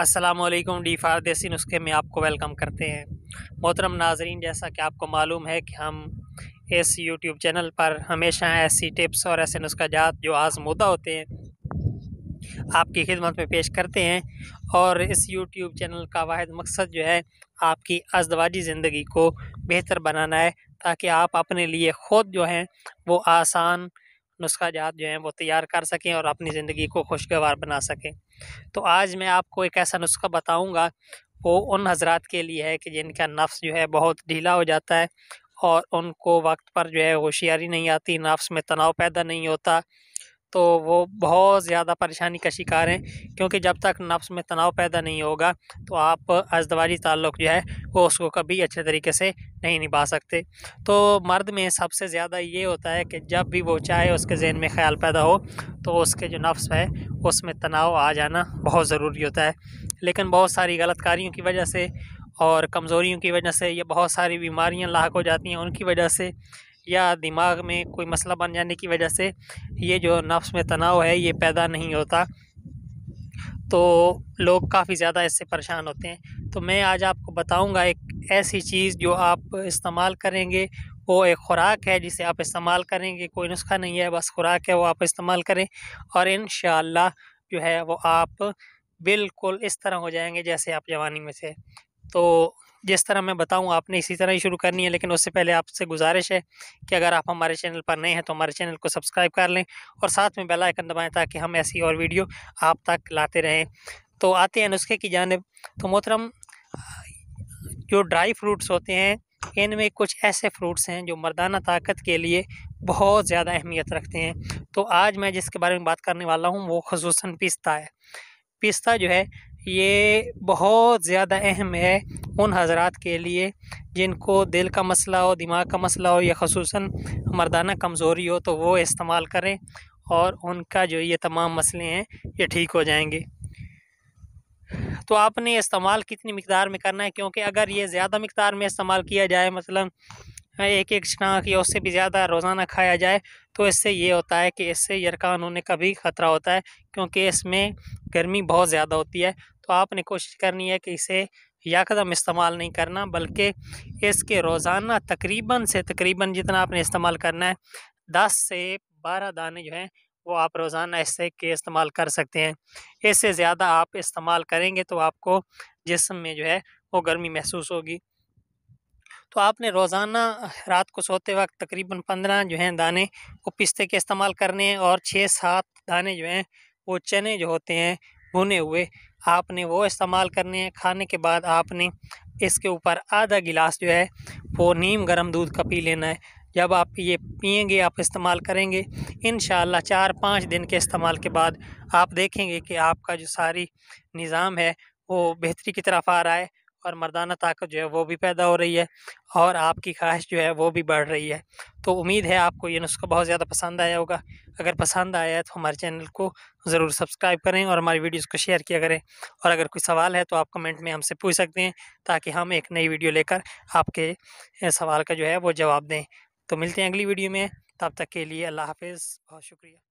Aslam D फारदेसी नुस्खे में आपको वेलकम करते हैं मोहतरम नाजरीन जैसा कि आपको मालूम है कि हम इस यूट्यूब चैनल पर हमेशा ऐसी टिप्स और ऐसे नुस्खाजात जो आजमुदा होते हैं आपकी खिदमत में पेश करते हैं और इस यूट्यूब चैनल का वाद मकसद जो है आपकी अजदवाजी ज़िंदगी को बेहतर बनाना है ताकि आप अपने लिए ख़ुद जो हैं वो आसान नुस्खा जात जो हैं वो तैयार कर सकें और अपनी ज़िंदगी को खुशगवार बना सकें तो आज मैं आपको एक ऐसा नुस्खा बताऊँगा वो उन हजरात के लिए है कि जिनका नफ्स जो है बहुत ढीला हो जाता है और उनको वक्त पर जो है होशियारी नहीं आती नफ्स में तनाव पैदा नहीं होता तो वो बहुत ज़्यादा परेशानी का शिकार हैं क्योंकि जब तक नफ्स में तनाव पैदा नहीं होगा तो आप अजदवाजी ताल्लुक जो है वो उसको कभी अच्छे तरीके से नहीं निभा सकते तो मर्द में सबसे ज़्यादा ये होता है कि जब भी वो चाहे उसके जहन में ख्याल पैदा हो तो उसके जो नफ्स है उसमें तनाव आ जाना बहुत ज़रूरी होता है लेकिन बहुत सारी गलतकारियों की वजह से और कमज़ोरीों की वजह से ये बहुत सारी बीमारियाँ लाक हो जाती हैं उनकी वजह से या दिमाग में कोई मसला बन जाने की वजह से ये जो नफ्स में तनाव है ये पैदा नहीं होता तो लोग काफ़ी ज़्यादा इससे परेशान होते हैं तो मैं आज आपको बताऊंगा एक ऐसी चीज़ जो आप इस्तेमाल करेंगे वो एक ख़ुराक है जिसे आप इस्तेमाल करेंगे कोई नुस्खा नहीं है बस खुराक है वो आप इस्तेमाल करें और इन जो है वो आप बिल्कुल इस तरह हो जाएंगे जैसे आप जवानी में से तो जिस तरह मैं बताऊँ आपने इसी तरह ही शुरू करनी है लेकिन उससे पहले आपसे गुजारिश है कि अगर आप हमारे चैनल पर नए हैं तो हमारे चैनल को सब्सक्राइब कर लें और साथ में बेल आइकन दबाएं ताकि हम ऐसी और वीडियो आप तक लाते रहें तो आते हैं नुस्खे की जानब तो मोहतरम जो ड्राई फ्रूट्स होते हैं इनमें कुछ ऐसे फ्रूट्स हैं जो मर्दाना ताकत के लिए बहुत ज़्यादा अहमियत रखते हैं तो आज मैं जिसके बारे में बात करने वाला हूँ वो खसूस पिस्ता है पिस्ता जो है ये बहुत ज़्यादा अहम है उन हजरात के लिए जिनको दिल का मसला हो दिमाग का मसला हो या खसूस मर्दाना कमज़ोरी हो तो वो इस्तेमाल करें और उनका जो ये तमाम मसले हैं ये ठीक हो जाएंगे तो आपने इस्तेमाल कितनी मकदार में करना है क्योंकि अगर ये ज़्यादा मकदार में इस्तेमाल किया जाए मतलब एक एक शनाख या उससे भी ज़्यादा रोज़ाना खाया जाए तो इससे ये होता है कि इससे यरकान होने का भी ख़तरा होता है क्योंकि इसमें गर्मी बहुत ज़्यादा होती है तो आपने कोशिश करनी है कि इसे याकदम इस्तेमाल नहीं करना बल्कि इसके रोज़ाना तकरीबन से तकरीबन जितना आपने इस्तेमाल करना है दस से बारह दाने जो हैं वो आप रोज़ाना इससे के इस्तेमाल कर सकते हैं इससे ज़्यादा आप इस्तेमाल करेंगे तो आपको जिसम में जो है वो गर्मी महसूस होगी तो आपने रोज़ाना रात को सोते वक्त तकरीबन पंद्रह जो हैं दाने वो पिस्ते के इस्तेमाल करने हैं और छः सात दाने जो हैं वो चने जो होते हैं भुने हुए आपने वो इस्तेमाल करने हैं खाने के बाद आपने इसके ऊपर आधा गिलास जो है वो नीम गर्म दूध का पी लेना है जब आप ये पियेंगे आप इस्तेमाल करेंगे इन चार पाँच दिन के इस्तेमाल के बाद आप देखेंगे कि आपका जो सारी निज़ाम है वो बेहतरी की तरफ आ रहा है और मर्दाना ताकत जो है वो भी पैदा हो रही है और आपकी ख्वाहिश जो है वो भी बढ़ रही है तो उम्मीद है आपको ये नुस्खा बहुत ज़्यादा पसंद आया होगा अगर पसंद आया है तो हमारे चैनल को ज़रूर सब्सक्राइब करें और हमारी वीडियोज़ को शेयर किया करें और अगर कोई सवाल है तो आप कमेंट में हमसे पूछ सकते हैं ताकि हम एक नई वीडियो लेकर आपके सवाल का जो है वो जवाब दें तो मिलते हैं अगली वीडियो में तब तक के लिए अल्लाह हाफिज़ बहुत शुक्रिया